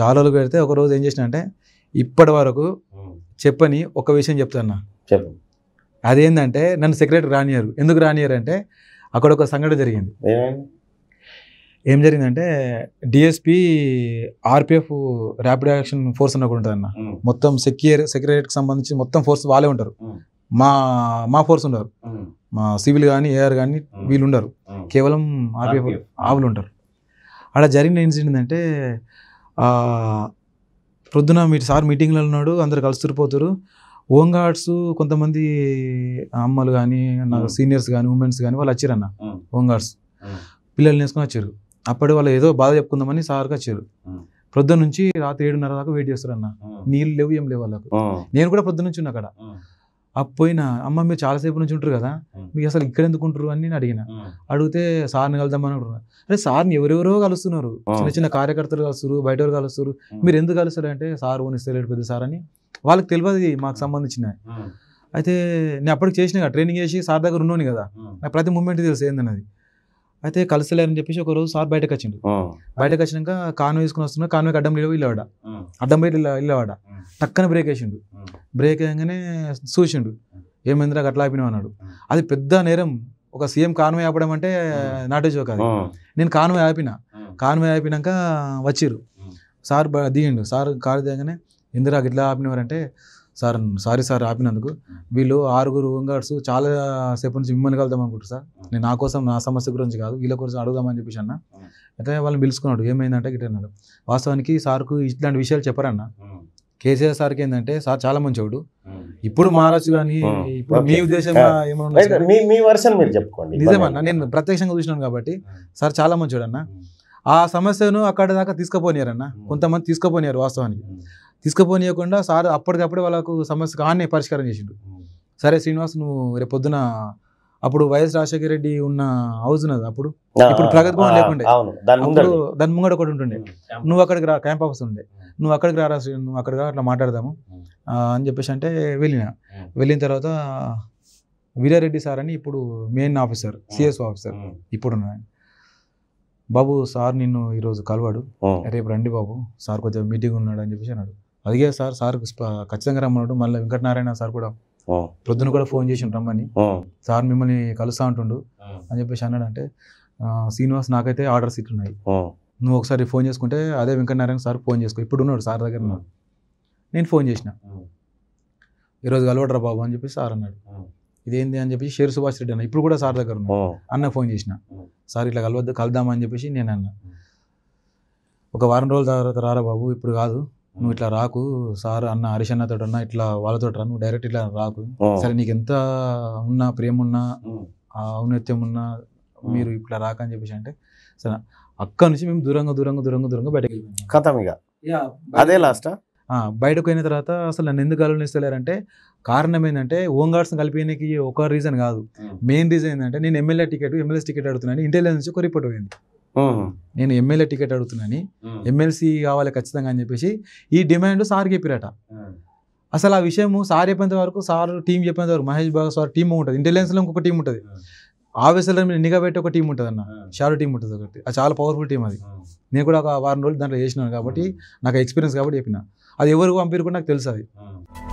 చాలా రోజులు పెడితే ఒకరోజు ఏం చేసిన అంటే ఇప్పటి వరకు చెప్పని ఒక విషయం చెప్తాను అదేంటంటే నన్ను సెక్రటరీ రానియారు ఎందుకు రానియారు అంటే అక్కడ ఒక సంఘటన జరిగింది ఏం జరిగిందంటే DSP RPF rapid action force అని ఉంటుంది అన్న మొత్తం సెక్యూర్ సెక్రటరీకి సంబంధించి మొత్తం ఫోర్స్ వాళ్ళే ఉంటారు మా మా ఫోర్స్ ఉండరు మా సివిల్ కానీ ఏఆర్ కానీ వీళ్ళు ఉండరు కేవలం ఆర్పిఎఫ్ ఆవులు ఉంటారు అక్కడ జరిగిన ఇన్సిడెంట్ అంటే ప్రొద్దున మీ సార్ మీటింగ్లో ఉన్నాడు అందరు కలుస్తుపోతారు హోమ్ గార్డ్స్ కొంతమంది అమ్మలు కానీ నాకు సీనియర్స్ కానీ ఉమెన్స్ కానీ వాళ్ళు వచ్చారన్న హోమ్ గార్డ్స్ పిల్లల్ని వేసుకొని వచ్చారు అప్పుడు వాళ్ళు ఏదో బాధ చెప్పుకుందామని సార్కి వచ్చారు ప్రొద్దు నుంచి రాత్రి ఏడున్నర దాకా వెయిట్ అన్న నీళ్ళు లేవు ఏం లేవు వాళ్ళకు నేను కూడా ప్రొద్దు నుంచి ఉన్నా అక్కడ పోయినా అమ్మ మీరు చాలాసేపు నుంచి ఉంటారు కదా మీకు అసలు ఇక్కడ ఎందుకు ఉంటారు అని నేను అడిగిన అడిగితే సార్ని కలుద్దామని అంటున్నారు అరే సార్ని ఎవరెవరో కలుస్తున్నారు చిన్న చిన్న కార్యకర్తలు కలుస్తారు బయట కలుస్తారు మీరు ఎందుకు కలుస్తారు అంటే సార్ ఓనిస్తలేడు పెద్ద సార్ అని వాళ్ళకి తెలియదు మాకు సంబంధించిన అయితే నేను అప్పటికి చేసిన ట్రైనింగ్ చేసి సార్ దగ్గర ఉన్నాను కదా నాకు ప్రతి మూమెంట్ తెలుసు ఏందన్నది అయితే కలిసలేరని చెప్పేసి ఒక రోజు సార్ బయటకు వచ్చిండు బయటకు వచ్చినాక కాన్వే తీసుకుని వస్తున్నా కాన్వేకి అడ్డం లేవు ఇల్లవాడ అడ్డం బయట ఇల్లవాడ టక్కన బ్రేక్ వేసిండు బ్రేక్ అయ్యగానే చూసిండు ఏమైందిరా అట్లా ఆపినావు అన్నాడు అది పెద్ద నేరం ఒక సీఎం కాన్వే ఆపడం అంటే నాటే చోక అది నేను కాన్వే ఆపిన కాన్వే ఆపినాక వచ్చిర్రు సార్ దిగిండు సార్ కారు దిగగానే ఇందిరా ఇట్లా ఆపినవారంటే సార్ సారీ సార్ ఆపినందుకు వీళ్ళు ఆరుగురు ఉంగాడ్స్ చాలా సేపు నుంచి మిమ్మల్ని కలుద్దాం అనుకుంటారు సార్ నేను నా కోసం నా సమస్య గురించి కాదు వీళ్ళ గురించి అడుగుదామని చెప్పేసి అన్న అయితే వాళ్ళని పిలుచుకున్నాడు ఏమైందంటే గిట్ట అన్నాడు వాస్తవానికి సార్కు ఇట్లాంటి విషయాలు చెప్పరన్న కేసీఆర్ సార్కి ఏంటంటే సార్ చాలా మంచివాడు ఇప్పుడు మారచ్చు కానీ ఇప్పుడు మీ ఉద్దేశం నిజమన్నా నేను ప్రత్యక్షంగా చూసినాను కాబట్టి సార్ చాలా మంచి అన్న ఆ సమస్యను అక్కడ దాకా తీసుకుపోనియారన్న కొంతమంది తీసుకుపోనియారు వాస్తవానికి తీసుకుపోనియకుండా సార్ అప్పటికప్పుడు వాళ్ళకు సమస్య కానీ పరిష్కారం చేసిండు సరే శ్రీనివాస్ నువ్వు రేపు పొద్దున అప్పుడు వైఎస్ రాజశేఖర రెడ్డి ఉన్న హౌస్ ఉన్నది అప్పుడు ఇప్పుడు ప్రగతి భవన్ లేకుండే అప్పుడు దాని ముంగడ ఒకటి ఉంటుండే నువ్వు అక్కడికి రా క్యాంప్ ఆఫీస్ ఉండే నువ్వు అక్కడికి రా నువ్వు అక్కడికి అట్లా మాట్లాడదాము అని చెప్పేసి అంటే వెళ్ళిన వెళ్ళిన తర్వాత వీరారెడ్డి సార్ అని ఇప్పుడు మెయిన్ ఆఫీసర్ సిఎస్ఓ ఆఫీసర్ ఇప్పుడు బాబు సార్ నిన్ను ఈరోజు కలవాడు రేపు రండి బాబు సార్ కొద్దిగా మీటింగ్ ఉన్నాడు అని చెప్పేసి అన్నాడు అదిగే సార్ సార్ ఖచ్చితంగా రమ్మన్నాడు మళ్ళీ వెంకటనారాయణ సార్ కూడా ప్రొద్దున కూడా ఫోన్ చేసి రమ్మని సార్ మిమ్మల్ని కలుస్తా ఉంటుండు అని చెప్పేసి అన్నాడు అంటే శ్రీనివాస్ నాకైతే ఆర్డర్స్ ఇట్లున్నాయి నువ్వు ఒకసారి ఫోన్ చేసుకుంటే అదే వెంకటనారాయణ సార్ ఫోన్ చేసుకో ఇప్పుడు ఉన్నాడు సార్ దగ్గర నేను ఫోన్ చేసిన ఈరోజు కలవడరా బాబు అని చెప్పి సార్ అన్నాడు ఇదేంది అని చెప్పి షేర్ సుభాష్ రెడ్డి అన్న ఇప్పుడు కూడా సార్ దగ్గర ఉన్నా అన్న ఫోన్ చేసిన సార్ ఇట్లా కలవద్దు కలదామని చెప్పేసి నేను అన్న ఒక వారం రోజుల తర్వాత రారా బాబు ఇప్పుడు కాదు నువ్వు ఇట్లా రాకు సార్ అన్న హరీష్ అన్నతో అన్న ఇట్లా వాళ్ళతో రా నువ్వు డైరెక్ట్ ఇట్లా రాకు సరే నీకు ఎంత ఉన్నా ప్రేమ ఉన్నా ఔన్నత్యం ఉన్నా మీరు ఇట్లా రాక అని చెప్పేసి అంటే సరే అక్క నుంచి మేము దూరంగా దూరంగా దూరంగా దూరంగా బయటకు అదే లాస్ట్ బయటకు పోయిన తర్వాత అసలు నన్ను ఎందుకు ఆలోచిస్తలేరంటే కారణం ఏంటంటే ఓం గార్డ్స్ కలిపేయడానికి ఒక రీజన్ కాదు మెయిన్ రీజన్ ఏంటంటే నేను ఎమ్మెల్యే టికెట్ ఎమ్మెల్యే టికెట్ అడుగుతున్నాను ఇంటెలిజెన్స్ నుంచి ఒక రిపోర్ట్ పోయింది నేను ఎమ్మెల్యే టికెట్ అడుగుతున్నాని ఎమ్మెల్సీ కావాలి ఖచ్చితంగా అని చెప్పేసి ఈ డిమాండ్ సార్ చెప్పిరట అసలు ఆ విషయం సార్ చెప్పేంత వరకు సార్ టీం చెప్పేంత వరకు మహేష్ బాగా సార్ టీం ఉంటుంది ఇంటెలిజెన్స్లో ఇంకొక టీం ఉంటుంది ఆఫీసర్లో మీరు నిఘా పెట్టి ఒక టీం ఉంటుంది అన్న షాడో టీం ఉంటుంది ఒకటి అది చాలా పవర్ఫుల్ టీం అది నేను కూడా ఒక వారం రోజులు దాంట్లో చేసినాను కాబట్టి నాకు ఎక్స్పీరియన్స్ కాబట్టి చెప్పిన అది ఎవరు పంపిరు కూడా నాకు తెలుసు అది